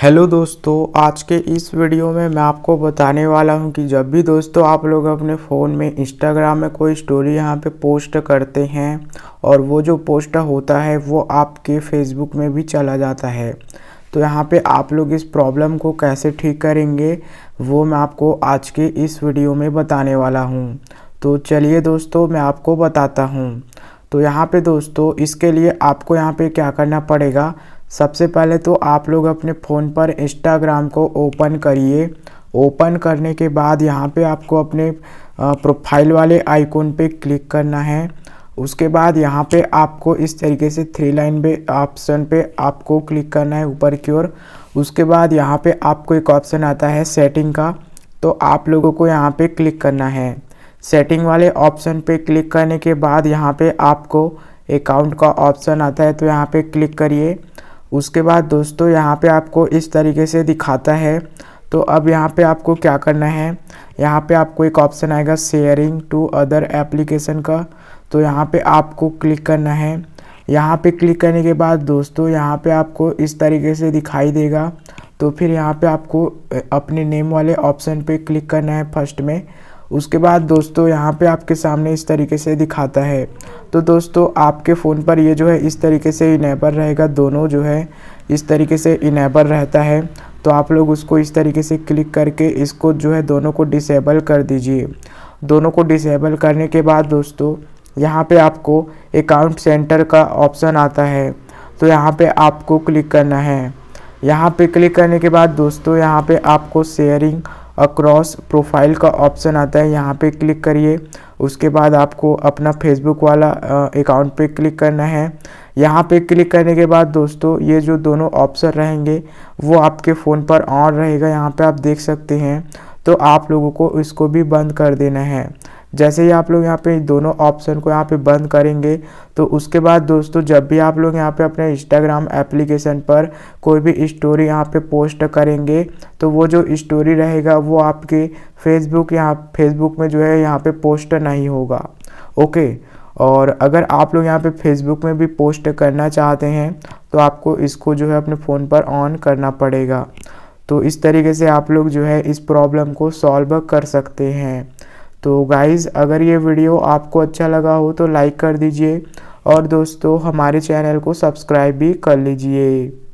hello दोस्तों आज के इस वीडियो में मैं आपको बताने वाला हूं कि जब भी दोस्तों आप लोग अपने फ़ोन में इंस्टाग्राम में कोई स्टोरी यहां पे पोस्ट करते हैं और वो जो पोस्ट होता है वो आपके फेसबुक में भी चला जाता है तो यहां पे आप लोग इस प्रॉब्लम को कैसे ठीक करेंगे वो मैं आपको आज के इस वीडियो में बताने वाला हूँ तो चलिए दोस्तों मैं आपको बताता हूँ तो यहाँ पर दोस्तों इसके लिए आपको यहाँ पर क्या करना पड़ेगा सबसे पहले तो आप लोग अपने फ़ोन पर इंस्टाग्राम को ओपन करिए ओपन करने के बाद यहाँ पे आपको अपने प्रोफाइल वाले आइकॉन पे क्लिक करना है उसके बाद यहाँ पे आपको इस तरीके से थ्री लाइन पे ऑप्शन पे आपको क्लिक करना है ऊपर की ओर उसके बाद यहाँ पे आपको एक ऑप्शन आता है सेटिंग का तो आप लोगों को यहाँ पे क्लिक करना है सेटिंग वाले ऑप्शन पे क्लिक करने के बाद यहाँ पे आपको अकाउंट का ऑप्शन आता है तो यहाँ पे क्लिक करिए उसके बाद दोस्तों यहाँ पे आपको इस तरीके से दिखाता है तो अब यहाँ पे आपको क्या करना है यहाँ पे आपको एक ऑप्शन आएगा शेयरिंग टू अदर एप्लीकेशन का तो यहाँ पे आपको क्लिक करना है यहाँ पे क्लिक करने के बाद दोस्तों यहाँ पे आपको इस तरीके से दिखाई देगा तो फिर यहाँ पे आपको अपने नेम वाले ऑप्शन पे क्लिक करना है फर्स्ट में उसके बाद दोस्तों यहाँ पे आपके सामने इस तरीके से दिखाता है तो दोस्तों आपके फ़ोन पर ये जो है इस तरीके से इनेबल रहेगा दोनों जो है इस तरीके से इनेबल रहता है तो आप लोग उसको इस तरीके से क्लिक करके इसको जो है दोनों को डिसेबल कर दीजिए दोनों को डिसेबल करने के बाद दोस्तों यहाँ पे आपको अकाउंट सेंटर का ऑप्शन आता है तो यहाँ पे आपको क्लिक करना है यहाँ पे क्लिक करने के बाद दोस्तों यहाँ पे आपको शेयरिंग अक्रॉस प्रोफाइल का ऑप्शन आता है यहाँ पे क्लिक करिए उसके बाद आपको अपना फेसबुक वाला अकाउंट पे क्लिक करना है यहाँ पे क्लिक करने के बाद दोस्तों ये जो दोनों ऑप्शन रहेंगे वो आपके फ़ोन पर ऑन रहेगा यहाँ पे आप देख सकते हैं तो आप लोगों को इसको भी बंद कर देना है जैसे ही आप लोग यहाँ पे दोनों ऑप्शन को यहाँ पे बंद करेंगे तो उसके बाद दोस्तों जब भी आप लोग यहाँ पे अपने इंस्टाग्राम एप्लीकेशन पर कोई भी स्टोरी यहाँ पे पोस्ट करेंगे तो वो जो स्टोरी रहेगा वो आपके फेसबुक यहाँ फेसबुक में जो है यहाँ पे पोस्ट नहीं होगा ओके और अगर आप लोग यहाँ पे फेसबुक में भी पोस्ट करना चाहते हैं तो आपको इसको जो है अपने फ़ोन पर ऑन करना पड़ेगा तो इस तरीके से आप लोग जो है इस प्रॉब्लम को सॉल्व कर सकते हैं तो गाइज़ अगर ये वीडियो आपको अच्छा लगा हो तो लाइक कर दीजिए और दोस्तों हमारे चैनल को सब्सक्राइब भी कर लीजिए